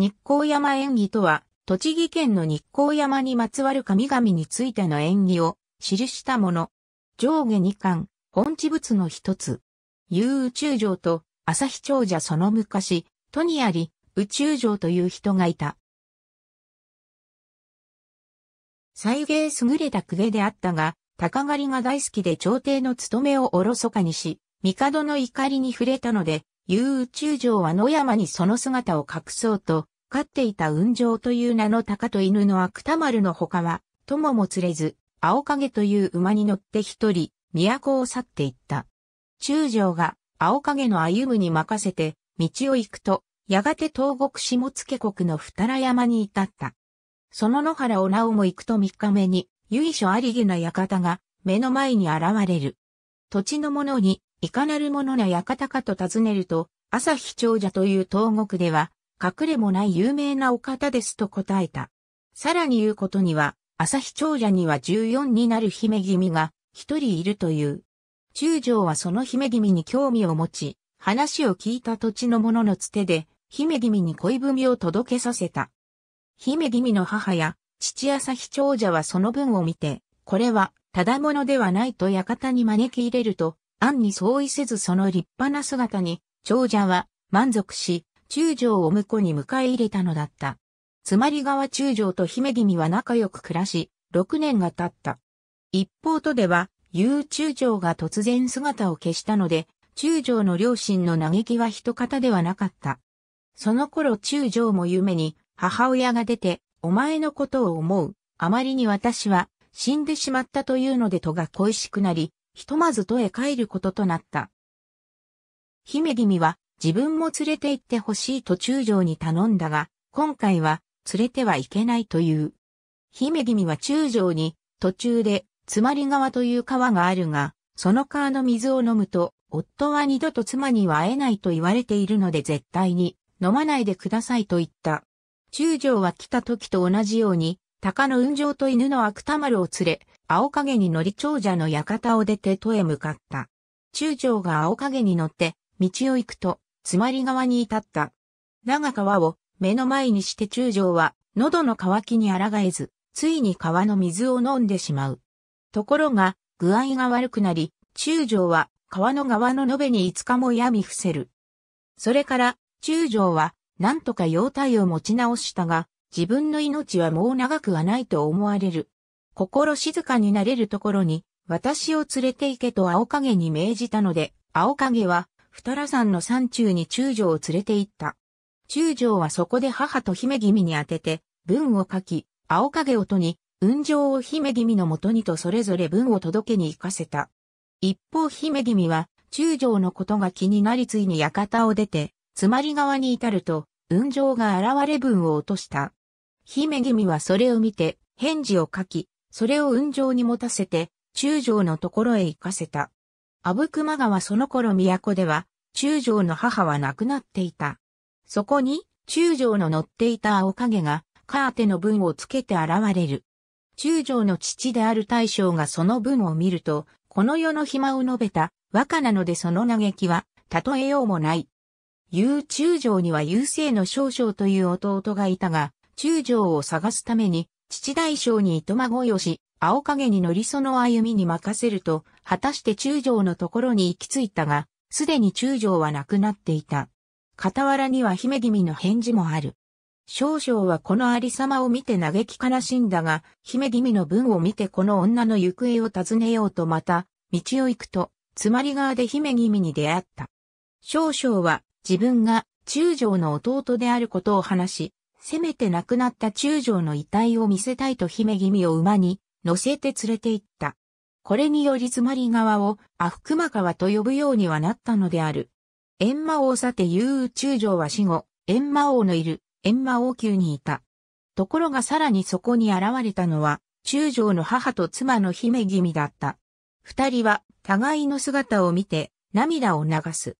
日光山演技とは、栃木県の日光山にまつわる神々についての演技を記したもの。上下2巻、本地物の一つ。遊宇宙城と朝日長者その昔、都にあり、宇宙城という人がいた。再芸優れた公家であったが、鷹狩りが大好きで朝廷の務めをおろそかにし、帝の怒りに触れたので、いう宇宙城は野山にその姿を隠そうと、飼っていた雲上という名の鷹と犬の芥丸の他は、友も釣れず、青影という馬に乗って一人、都を去っていった。中将が青影の歩むに任せて、道を行くと、やがて東国下野国の二良山に至った。その野原をなおも行くと三日目に、由緒ありげな館が目の前に現れる。土地の者にいかなるものな館かと尋ねると、朝日長者という東国では、隠れもない有名なお方ですと答えた。さらに言うことには、朝日長者には14になる姫君が一人いるという。中将はその姫君に興味を持ち、話を聞いた土地の者のつてで、姫君に恋文を届けさせた。姫君の母や父朝日長者はその文を見て、これはただ者ではないと館に招き入れると、案に相違せずその立派な姿に、長者は満足し、中将を婿に迎え入れたのだった。つまり川中将と姫君は仲良く暮らし、6年が経った。一方とでは、遊中将が突然姿を消したので、中将の両親の嘆きは一方ではなかった。その頃中将も夢に、母親が出て、お前のことを思う。あまりに私は死んでしまったというのでとが恋しくなり、ひとまず都へ帰ることとなった。姫君は自分も連れて行ってほしいと中将に頼んだが、今回は連れてはいけないという。姫君は中将に途中でつまり川という川があるが、その川の水を飲むと、夫は二度と妻には会えないと言われているので絶対に飲まないでくださいと言った。中将は来た時と同じように鷹の雲上と犬の悪玉丸を連れ、青影に乗り長者の館を出て都へ向かった。中将が青影に乗って、道を行くと、詰まり側に至った。長川を目の前にして中将は、喉の渇きに抗えず、ついに川の水を飲んでしまう。ところが、具合が悪くなり、中将は川の側の延べに5日もみ伏せる。それから、中将は、なんとか容体を持ち直したが、自分の命はもう長くはないと思われる。心静かになれるところに、私を連れて行けと青影に命じたので、青影は、二良山の山中に中将を連れて行った。中将はそこで母と姫君に当てて、文を書き、青影をとに、雲上を姫君のもとにとそれぞれ文を届けに行かせた。一方姫君は、中将のことが気になりついに館を出て、つまり側に至ると、雲上が現れ文を落とした。姫君はそれを見て、返事を書き、それを雲上に持たせて、中将のところへ行かせた。阿武隈川その頃都では、中将の母は亡くなっていた。そこに、中将の乗っていた青影が、カーテの文をつけて現れる。中将の父である大将がその文を見ると、この世の暇を述べた、和歌なのでその嘆きは、例えようもない。言う中将には優勢の少将という弟がいたが、中将を探すために、父大将に糸孫よし、青影に乗りその歩みに任せると、果たして中将のところに行き着いたが、すでに中将は亡くなっていた。傍らには姫君の返事もある。少々はこのありさまを見て嘆き悲しんだが、姫君の分を見てこの女の行方を尋ねようとまた、道を行くと、つまり側で姫君に出会った。少々は自分が中将の弟であることを話し、せめて亡くなった中将の遺体を見せたいと姫君を馬に乗せて連れて行った。これによりつまり川を阿福間川と呼ぶようにはなったのである。閻魔王さて遊中将は死後、閻魔王のいる閻魔王宮にいた。ところがさらにそこに現れたのは、中将の母と妻の姫君だった。二人は互いの姿を見て涙を流す。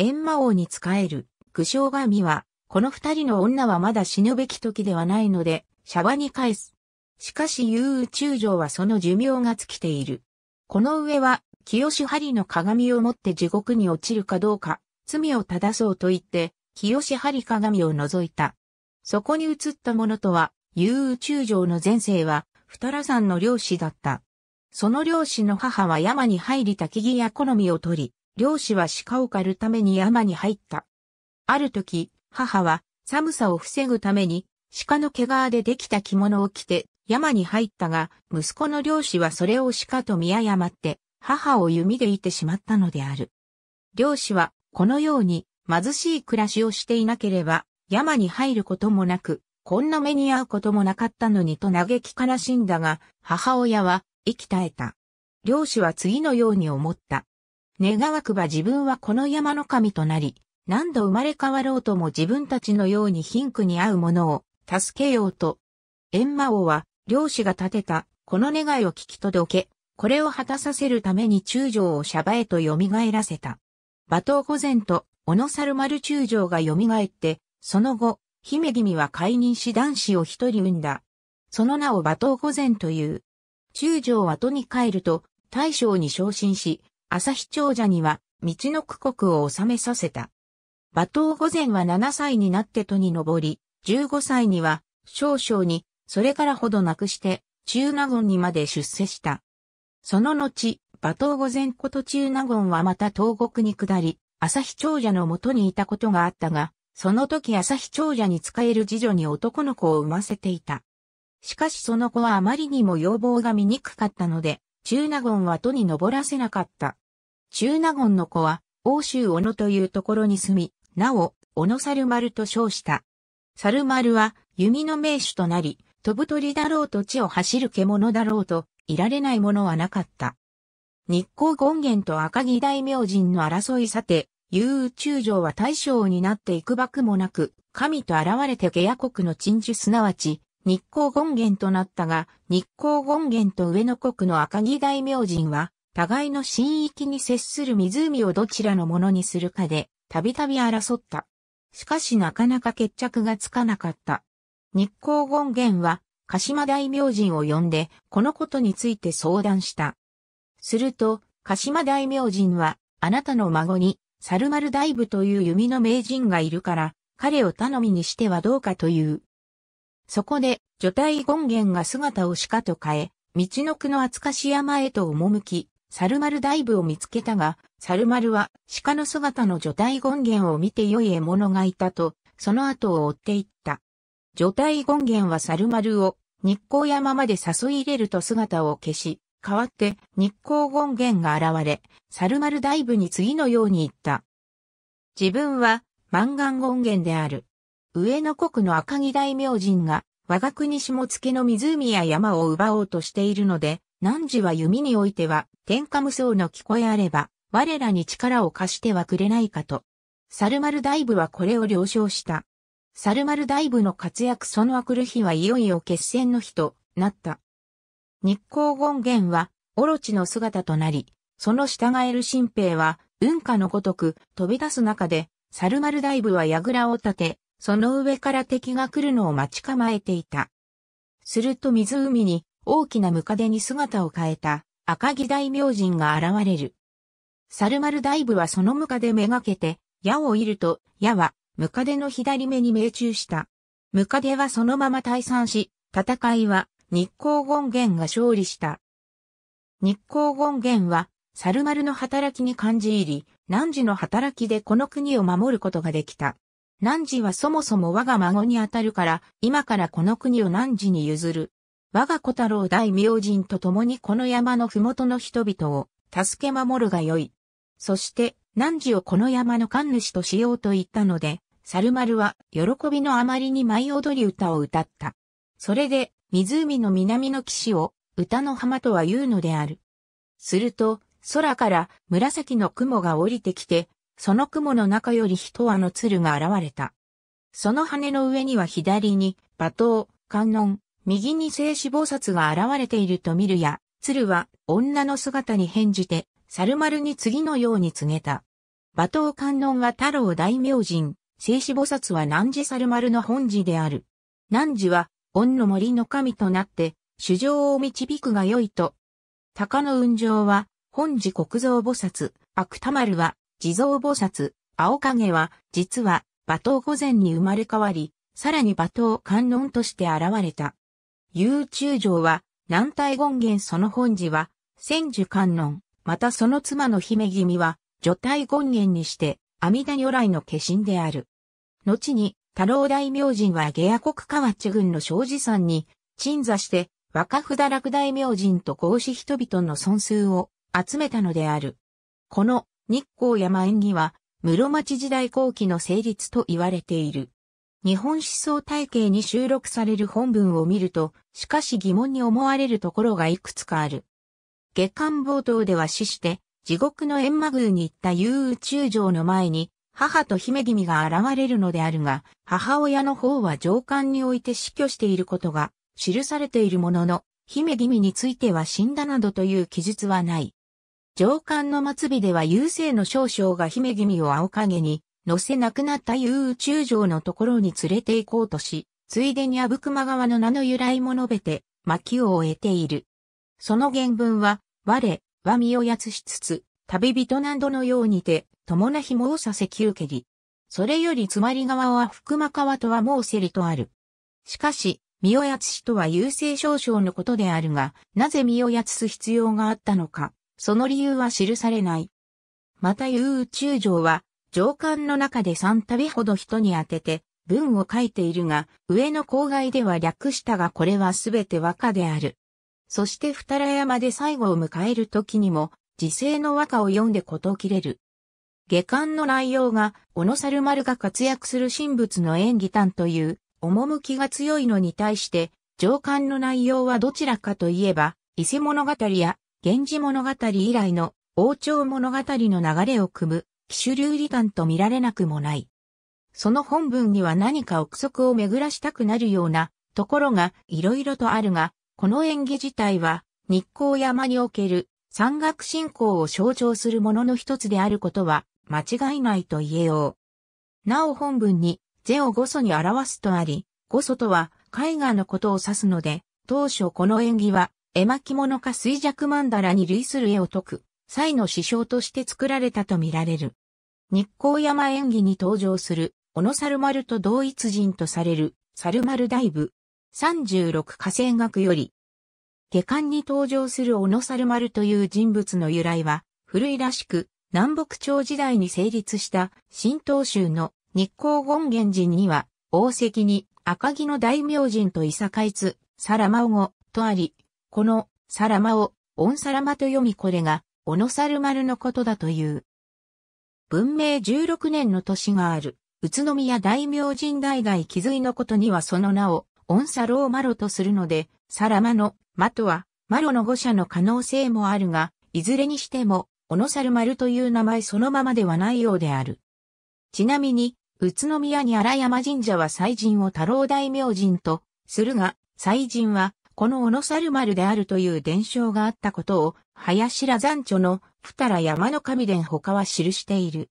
閻魔王に仕える、苦笑神はこの二人の女はまだ死ぬべき時ではないので、シャワに返す。しかし遊宇宙城はその寿命が尽きている。この上は、清志針の鏡を持って地獄に落ちるかどうか、罪を正そうと言って、清志針鏡を覗いた。そこに映ったものとは、遊宇宙城の前世は、二良山の漁師だった。その漁師の母は山に入りた木や好みを取り、漁師は鹿を狩るために山に入った。ある時、母は寒さを防ぐために鹿の毛皮でできた着物を着て山に入ったが、息子の漁師はそれを鹿と見誤って、母を弓でいてしまったのである。漁師は、このように貧しい暮らしをしていなければ、山に入ることもなく、こんな目に遭うこともなかったのにと嘆き悲しんだが、母親は、息絶えた。漁師は次のように思った。願わくば自分はこの山の神となり、何度生まれ変わろうとも自分たちのように貧苦に合う者を助けようと。閻魔王は、漁師が立てた、この願いを聞き届け、これを果たさせるために中将をシャバへと蘇らせた。馬頭御前と、小野猿丸中将が蘇って、その後、姫君は解任し男子を一人産んだ。その名を馬頭御前という。中将は都に帰ると、大将に昇進し、朝日長者には、道の区国を治めさせた。馬頭御前は7歳になって都に上り、15歳には少々に、それからほどなくして、中納言にまで出世した。その後、馬頭御前こと中納言はまた東国に下り、朝日長者のもとにいたことがあったが、その時朝日長者に仕える次女に男の子を産ませていた。しかしその子はあまりにも要望が醜かったので、中納言は都に登らせなかった。中納言の子は、欧州小野というところに住み、なお、小野猿丸と称した。猿丸は弓の名手となり、飛ぶ鳥だろうと地を走る獣だろうと、いられないものはなかった。日光権現と赤木大明神の争いさて、遊宇宙城は大将になっていくばくもなく、神と現れて下野国の鎮守すなわち、日光権現となったが、日光権現と上野国の赤木大明神は、互いの神域に接する湖をどちらのものにするかで、たびたび争った。しかしなかなか決着がつかなかった。日光権現は、鹿島大明神を呼んで、このことについて相談した。すると、鹿島大明神は、あなたの孫に、猿丸大部という弓の名人がいるから、彼を頼みにしてはどうかという。そこで、女体権現が姿をかと変え、道の区の厚かし山へと赴き、猿丸大部を見つけたが、猿丸は鹿の姿の女体権現を見て良い獲物がいたと、その後を追っていった。女体権現は猿丸を日光山まで誘い入れると姿を消し、代わって日光権現が現れ、猿丸大部に次のように言った。自分は万願権現である。上野国の赤木大明神が我が国下付の湖や山を奪おうとしているので、汝は弓においては、天下無双の聞こえあれば、我らに力を貸してはくれないかと。サルマル大部はこれを了承した。サルマル大部の活躍そのあくる日はいよいよ決戦の日となった。日光権現は、オロチの姿となり、その従える新兵は、文化のごとく飛び出す中で、サルマル大部は櫓を立て、その上から敵が来るのを待ち構えていた。すると湖に大きなムカデに姿を変えた赤木大明神が現れる。猿丸大部はそのムカデめがけて、矢を射ると、矢はムカデの左目に命中した。ムカデはそのまま退散し、戦いは日光権現が勝利した。日光権現は、猿丸の働きに感じ入り、汝の働きでこの国を守ることができた。汝はそもそも我が孫にあたるから、今からこの国を汝に譲る。我が小太郎大明神と共にこの山の麓の人々を助け守るがよい。そして、汝をこの山の神主としようと言ったので、猿丸は喜びのあまりに舞い踊り歌を歌った。それで、湖の南の岸を歌の浜とは言うのである。すると、空から紫の雲が降りてきて、その雲の中より一羽の鶴が現れた。その羽の上には左に、馬頭、観音、右に聖死菩薩が現れていると見るや、鶴は女の姿に返じて、猿丸に次のように告げた。馬頭観音は太郎大明神、聖子菩薩は南寺猿丸の本寺である。南寺は、恩の森の神となって、主情を導くが良いと。鷹の雲上は、本寺国蔵菩薩、悪玉丸は、地蔵菩薩、青影は、実は、馬頭御前に生まれ変わり、さらに馬頭観音として現れた。遊中城は、南大権現その本寺は、千住観音、またその妻の姫君は、女体権現にして、阿弥陀如来の化身である。後に、太郎大明神は下野国河内郡の庄司山に、鎮座して、若札落大明神と格子人々の尊数を集めたのである。この日光山縁起は、室町時代後期の成立と言われている。日本思想体系に収録される本文を見ると、しかし疑問に思われるところがいくつかある。月刊冒頭では死して、地獄の閻魔宮に行った遊宇宙城の前に、母と姫君が現れるのであるが、母親の方は上官において死去していることが記されているものの、姫君については死んだなどという記述はない。上官の末尾では優勢の少将が姫君を青影に乗せなくなった遊宇宙城のところに連れて行こうとし、ついでに阿武隈川の名の由来も述べて、巻を終えている。その原文は、我、和身をやつしつつ、旅人などのようにて、友な紐をさせきうけり。それよりつまり側は福間川とはもうせりとある。しかし、身をやつしとは優勢少々のことであるが、なぜ身をやつす必要があったのか、その理由は記されない。また遊宇宙城は、上官の中で3度ほど人に当てて文を書いているが、上の郊外では略したがこれはすべて和歌である。そして二良山で最後を迎える時にも、自世の和歌を読んでこと切れる。下巻の内容が、小野猿丸が活躍する神仏の演技譚という、趣が強いのに対して、上巻の内容はどちらかといえば、伊勢物語や、源氏物語以来の王朝物語の流れを組む騎手流理感と見られなくもない。その本文には何か憶測を巡らしたくなるようなところが色々とあるが、この演技自体は日光山における山岳信仰を象徴するものの一つであることは間違いないと言えよう。なお本文に、ゼを五祖に表すとあり、五祖とは絵画のことを指すので、当初この演技は絵巻物か衰弱曼荼羅に類する絵を解く祭の師匠として作られたとみられる。日光山演技に登場する、小野猿丸と同一人とされる、猿丸大部。36火星学より、下巻に登場する小野猿丸という人物の由来は、古いらしく、南北朝時代に成立した新東州の日光権現人には、王石に赤城の大名人といさかいつ、サラマオゴ、とあり、このサラマを、オンサラマと読みこれが、小野猿丸のことだという。文明16年の年がある、宇都宮大明神代々気づいのことにはその名を、オンサローマロとするので、サラマの、マとは、マロの誤者の可能性もあるが、いずれにしても、小野猿丸という名前そのままではないようである。ちなみに、宇都宮に荒山神社は祭神を太郎大明神と、するが、祭神はこの小野猿丸であるという伝承があったことを、林良山著の二良山の神殿他は記している。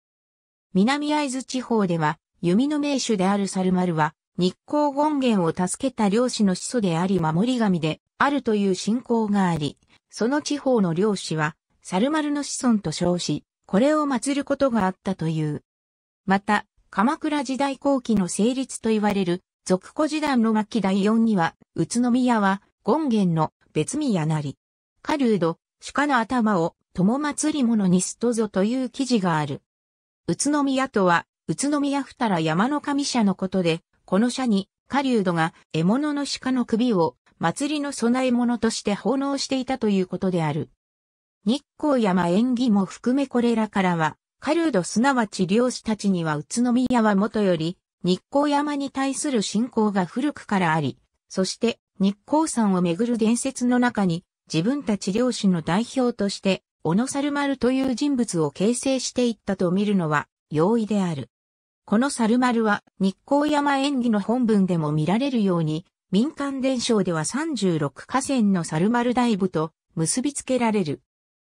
南会津地方では、弓の名手である猿丸は、日光権現を助けた漁師の始祖であり守り神であるという信仰があり、その地方の漁師は、猿丸の子孫と称し、これを祀ることがあったという。また、鎌倉時代後期の成立と言われる、俗古時代の末期第4には、宇都宮は、権現の別宮なり。カルード、鹿の頭を友祭り物にすとぞという記事がある。宇都宮とは、宇都宮二ら山の神社のことで、この社に、狩人が獲物の鹿の首を祭りの供え物として奉納していたということである。日光山縁起も含めこれらからは、狩人すなわち漁師たちには宇都宮はもとより、日光山に対する信仰が古くからあり、そして日光山をめぐる伝説の中に、自分たち領主の代表として、小野猿丸という人物を形成していったと見るのは容易である。この猿丸は日光山演技の本文でも見られるように、民間伝承では36河川の猿丸大部と結びつけられる。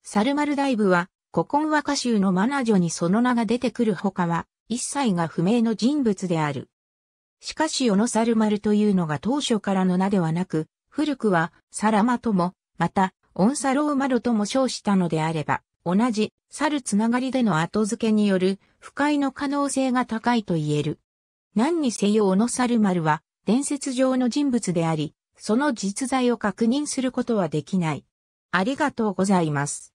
猿丸大部は古今和歌集のマナジョにその名が出てくる他は、一切が不明の人物である。しかし小野猿丸というのが当初からの名ではなく、古くは、サラマとも、また、オンサローマロとも称したのであれば、同じ、猿つながりでの後付けによる、不快の可能性が高いと言える。何にせよ小野猿丸は、伝説上の人物であり、その実在を確認することはできない。ありがとうございます。